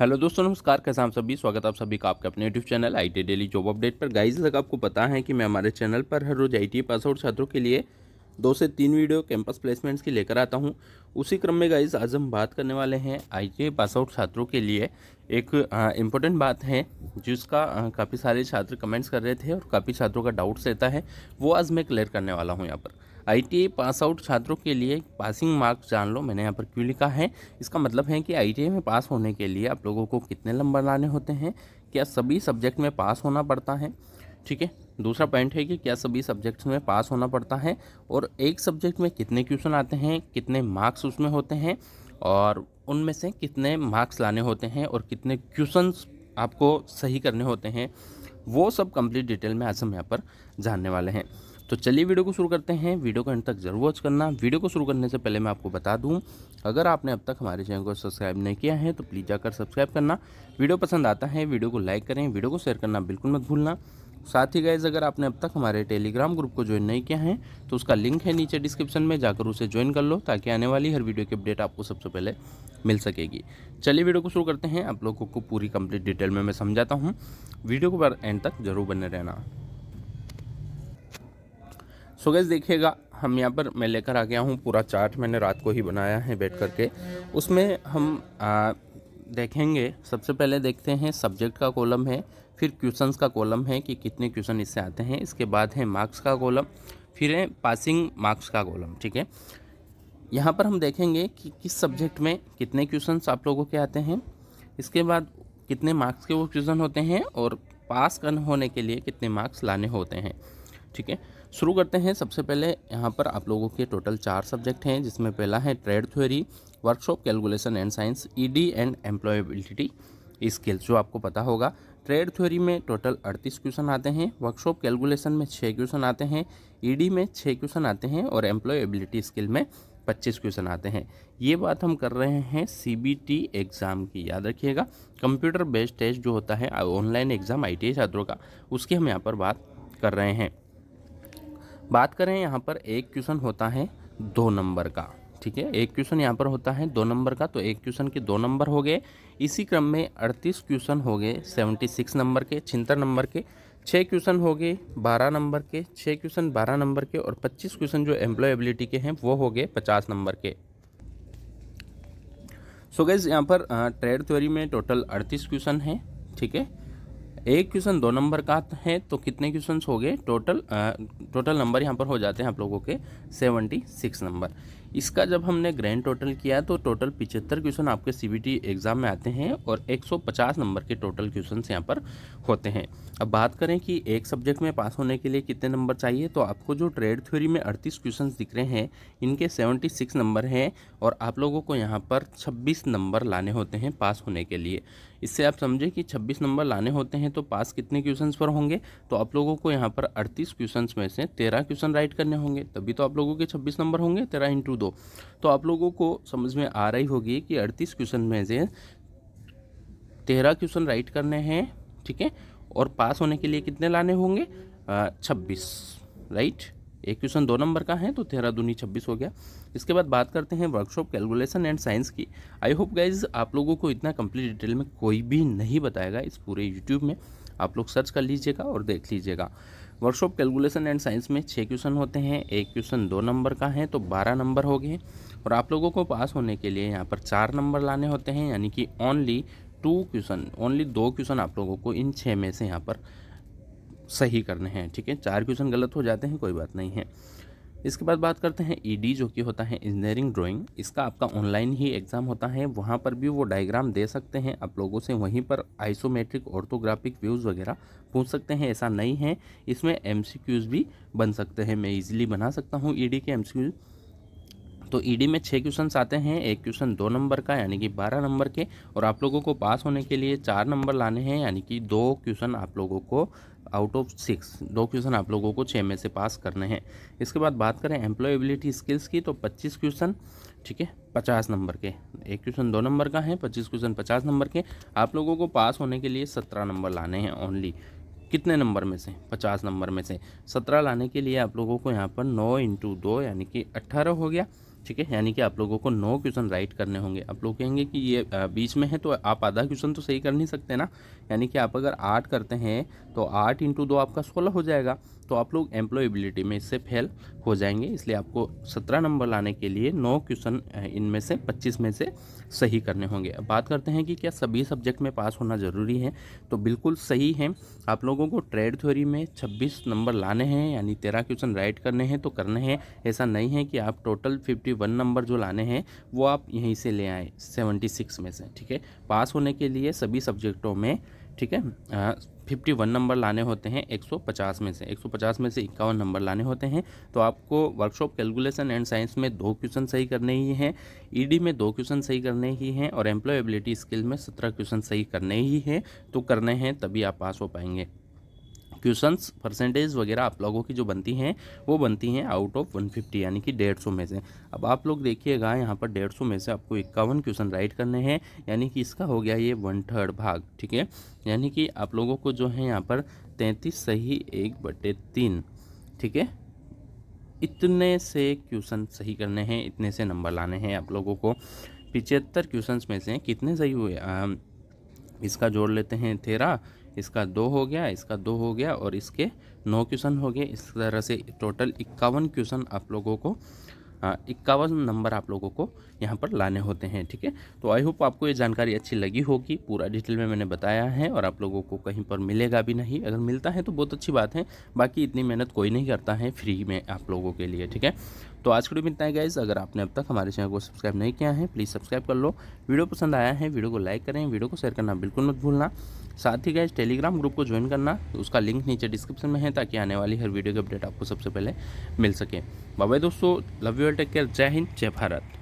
hello दोस्तों नमस्कार कैसे हम सभी स्वागत आप सभी का आपके अपने YouTube channel I T daily job update पर गाइज अगर आपको पता है कि मैं हमारे चैनल पर हर रोज आई टी पास आउट छात्रों के लिए दो से तीन वीडियो कैंपस प्लेसमेंट्स की लेकर आता हूं उसी क्रम में गाइज आज हम बात करने वाले हैं आई टी पास आउट छात्रों के लिए एक इम्पोर्टेंट बात है जिसका काफ़ी सारे छात्र कमेंट्स कर रहे थे और काफ़ी छात्रों का डाउट्स रहता है वो आज मैं क्लियर करने वाला हूँ यहाँ पर आई पास आउट छात्रों के लिए पासिंग मार्क्स जान लो मैंने यहाँ पर क्यों लिखा है इसका मतलब है कि आई में पास होने के लिए आप लोगों को कितने नंबर लाने होते हैं क्या सभी सब्जेक्ट में पास होना पड़ता है ठीक है दूसरा पॉइंट है कि क्या सभी सब्जेक्ट्स में पास होना पड़ता है और एक सब्जेक्ट में कितने क्वेश्चन आते हैं कितने मार्क्स उसमें होते हैं और उनमें से कितने मार्क्स लाने होते हैं और कितने क्वेश्चन आपको सही करने होते हैं वो सब कंप्लीट डिटेल में आज हम यहाँ पर जानने वाले हैं तो चलिए वीडियो को शुरू करते हैं वीडियो को अंत तक जरूर वॉच करना वीडियो को शुरू करने से पहले मैं आपको बता दूं अगर आपने अब तक हमारे चैनल को सब्सक्राइब नहीं किया है तो प्लीज़ जाकर सब्सक्राइब करना वीडियो पसंद आता है वीडियो को लाइक करें वीडियो को शेयर करना बिल्कुल मत भूलना साथ ही गाइज अगर आपने अब तक हमारे टेलीग्राम ग्रुप को ज्वाइन नहीं किया है तो उसका लिंक है नीचे डिस्क्रिप्शन में जाकर उसे ज्वाइन कर लो ताकि आने वाली हर वीडियो की अपडेट आपको सबसे पहले मिल सकेगी चलिए वीडियो को शुरू करते हैं आप लोगों को पूरी कंप्लीट डिटेल में मैं समझाता हूँ वीडियो को बार एंड तक जरूर बने रहना सो गैस देखिएगा हम यहाँ पर मैं लेकर आ गया हूँ पूरा चार्ट मैंने रात को ही बनाया है बैठ करके उसमें हम आ, देखेंगे सबसे पहले देखते हैं सब्जेक्ट का कॉलम है फिर क्वेश्चंस का कॉलम है कि कितने क्वेश्चन इससे आते हैं इसके बाद है मार्क्स का कॉलम फिर है पासिंग मार्क्स का कॉलम ठीक है यहाँ पर हम देखेंगे कि किस सब्जेक्ट में कितने क्वेश्चंस आप लोगों के आते हैं इसके बाद कितने मार्क्स के वो क्वेश्चन होते हैं और पास करने होने के लिए कितने मार्क्स लाने होते हैं ठीक है शुरू करते हैं सबसे पहले यहाँ पर आप लोगों के टोटल चार सब्जेक्ट हैं जिसमें पहला है trade theory workshop calculation and science ED and employability skills जो आपको पता होगा ट्रेड थ्योरी में टोटल 38 क्वेश्चन आते हैं वर्कशॉप कैलकुलेशन में 6 क्वेश्चन आते हैं ईडी में 6 क्वेश्चन आते हैं और एम्प्लॉयबिलिटी स्किल में 25 क्वेश्चन आते हैं ये बात हम कर रहे हैं सीबीटी एग्ज़ाम की याद रखिएगा कंप्यूटर बेस्ड टेस्ट जो होता है ऑनलाइन एग्ज़ाम आई छात्रों का उसकी हम यहाँ पर बात कर रहे हैं बात करें यहाँ पर एक क्वेश्चन होता है दो नंबर का ठीक है एक क्वेश्चन यहाँ पर होता है दो नंबर का तो एक क्वेश्चन के दो नंबर हो गए इसी क्रम में अड़तीस क्वेश्चन हो गए सेवेंटी सिक्स नंबर के छिहत्तर नंबर के छः क्वेश्चन हो गए बारह नंबर के छः क्वेश्चन बारह नंबर के और पच्चीस क्वेश्चन जो एम्प्लॉयबिलिटी के हैं वो हो गए पचास नंबर के सो गैस यहाँ पर ट्रेड थ्योरी में टोटल अड़तीस क्वेश्चन हैं ठीक है एक क्वेश्चन दो नंबर का है तो कितने क्वेश्चन हो गए टोटल टोटल नंबर यहाँ पर हो जाते हैं आप लोगों के सेवेंटी सिक्स नंबर इसका जब हमने ग्रैंड टोटल किया तो टोटल पिचहत्तर क्वेश्चन आपके टी एग्ज़ाम में आते हैं और 150 नंबर के टोटल क्वेश्चन यहाँ पर होते हैं अब बात करें कि एक सब्जेक्ट में पास होने के लिए कितने नंबर चाहिए तो आपको जो ट्रेड थ्योरी में 38 क्वेश्चन दिख रहे हैं इनके 76 नंबर हैं और आप लोगों को यहाँ पर छब्बीस नंबर लाने होते हैं पास होने के लिए इससे आप समझें कि छब्बीस नंबर लाने होते हैं तो तो पास कितने क्वेश्चंस पर होंगे तो आप लोगों को यहाँ पर 38 क्वेश्चंस में से 13 क्वेश्चन राइट करने होंगे तभी तो आप लोगों के 26 नंबर होंगे तेरह इंटू दो तो आप लोगों को समझ में आ रही होगी कि 38 क्वेश्चन में से तेरह क्वेश्चन राइट करने हैं ठीक है और पास होने के लिए कितने लाने होंगे छब्बीस राइट एक क्वेश्चन दो नंबर का है तो तेरह दूनी छब्बीस हो गया इसके बाद बात करते हैं वर्कशॉप कैलकुलेशन एंड साइंस की आई होप गाइज आप लोगों को इतना कम्प्लीट डिटेल में कोई भी नहीं बताएगा इस पूरे यूट्यूब में आप लोग सर्च कर लीजिएगा और देख लीजिएगा वर्कशॉप कैलकुलेशन एंड साइंस में छः क्वेश्चन होते हैं एक क्वेश्चन दो नंबर का है तो बारह नंबर हो गए और आप लोगों को पास होने के लिए यहाँ पर चार नंबर लाने होते हैं यानी कि ओनली टू क्वेश्चन ओनली दो क्वेश्चन आप लोगों को इन छः में से यहाँ पर सही करने हैं ठीक है चार क्वेश्चन गलत हो जाते हैं कोई बात नहीं है इसके बाद बात करते हैं ईडी e जो कि होता है इंजीनियरिंग ड्राइंग इसका आपका ऑनलाइन ही एग्ज़ाम होता है वहाँ पर भी वो डायग्राम दे सकते हैं आप लोगों से वहीं पर आइसोमेट्रिक ऑर्थोग्राफिक व्यूज़ वगैरह पूछ सकते हैं ऐसा नहीं है इसमें एम भी बन सकते हैं मैं ईजिली बना सकता हूँ ई e के एम तो ईडी e में छः क्वेश्चन आते हैं एक क्वेश्चन दो नंबर का यानी कि बारह नंबर के और आप लोगों को पास होने के लिए चार नंबर लाने हैं यानी कि दो क्वेश्चन आप लोगों को आउट ऑफ सिक्स दो क्वेश्चन आप लोगों को छः में से पास करने हैं इसके बाद बात करें एम्प्लॉयबिलिटी स्किल्स की तो पच्चीस क्वेश्चन ठीक है पचास नंबर के एक क्वेश्चन दो नंबर का है पच्चीस क्वेश्चन पचास नंबर के आप लोगों को पास होने के लिए सत्रह नंबर लाने हैं ओनली कितने नंबर में से पचास नंबर में से सत्रह लाने के लिए आप लोगों को यहाँ पर नौ इंटू दो यानी कि अट्ठारह हो गया ठीक है यानी कि आप लोगों को नौ क्वेश्चन राइट करने होंगे आप लोग कहेंगे कि ये बीच में है तो आप आधा क्वेश्चन तो सही कर नहीं सकते ना यानी कि आप अगर आठ करते हैं तो आठ इंटू दो आपका सोलह हो जाएगा तो आप लोग एम्प्लॉयबिलिटी में इससे फेल हो जाएंगे इसलिए आपको सत्रह नंबर लाने के लिए नौ क्वेश्चन इनमें से पच्चीस में से सही करने होंगे अब बात करते हैं कि क्या सभी सब्जेक्ट में पास होना ज़रूरी है तो बिल्कुल सही है आप लोगों को ट्रेड थ्योरी में छब्बीस नंबर लाने हैं यानी तेरह क्वेश्चन राइट करने हैं तो करने हैं ऐसा नहीं है कि आप टोटल फिफ्टी वन नंबर जो लाने हैं वो आप यहीं से ले आए सेवेंटी सिक्स में से ठीक है पास होने के लिए सभी सब्जेक्टों में ठीक है फिफ्टी वन नंबर लाने होते हैं 150 में से 150 में से इक्यावन नंबर लाने होते हैं तो आपको वर्कशॉप कैलकुलेशन एंड साइंस में दो क्वेश्चन सही करने ही हैं ईडी e में दो क्वेश्चन सही करने ही हैं और एम्प्लॉयबिलिटी स्किल में सत्रह क्वेश्चन सही करने ही हैं तो करने हैं तभी आप पास हो पाएंगे क्वेश्चंस परसेंटेज वगैरह आप लोगों की जो बनती हैं वो बनती हैं आउट ऑफ 150 यानी कि 150 में से अब आप लोग देखिएगा यहाँ पर 150 में से आपको इक्यावन क्वेश्चन राइट करने हैं यानी कि इसका हो गया ये वन थर्ड भाग ठीक है यानी कि आप लोगों को जो है यहाँ पर तैंतीस सही एक बटे तीन ठीक है इतने से क्वेश्चन सही करने हैं इतने से नंबर लाने हैं आप लोगों को पिचहत्तर क्वेश्चन में से कितने सही हुए आ, इसका जोड़ लेते हैं तेरह इसका दो हो गया इसका दो हो गया और इसके नौ क्वेश्चन हो गए इस तरह से टोटल इक्यावन क्वेश्चन आप लोगों को हाँ, इक्यावन नंबर आप लोगों को यहाँ पर लाने होते हैं ठीक है तो आई होप आपको ये जानकारी अच्छी लगी होगी पूरा डिटेल में मैंने बताया है और आप लोगों को कहीं पर मिलेगा भी नहीं अगर मिलता है तो बहुत अच्छी बात है बाकी इतनी मेहनत कोई नहीं करता है फ्री में आप लोगों के लिए ठीक है तो आज के वीडियो में इतना ही गाइज अगर आपने अब तक हमारे चैनल को सब्सक्राइब नहीं किया है प्लीज़ सब्सक्राइब कर लो वीडियो पसंद आया है वीडियो को लाइक करें वीडियो को शेयर करना बिल्कुल मत भूलना साथ ही गाइज टेलीग्राम ग्रुप को ज्वाइन करना उसका लिंक नीचे डिस्क्रिप्शन में है ताकि आने वाली हर वीडियो की अपडेट आपको सबसे पहले मिल सके बाबा दोस्तों लव यू टेक केयर जय हिंद जय भारत